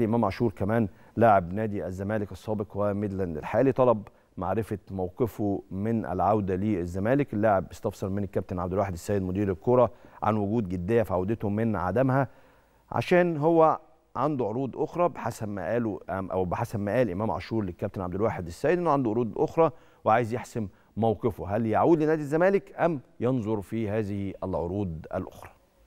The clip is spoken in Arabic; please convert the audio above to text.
امام عاشور كمان لاعب نادي الزمالك السابق وميدلاند الحالي طلب معرفه موقفه من العوده للزمالك اللاعب استفسر من الكابتن عبد الواحد السيد مدير الكره عن وجود جديه في عودته من عدمها عشان هو عنده عروض اخرى بحسب ما قالوا او بحسب ما قال امام عاشور للكابتن عبد الواحد السيد انه عنده عروض اخرى وعايز يحسم موقفه هل يعود لنادي الزمالك ام ينظر في هذه العروض الاخرى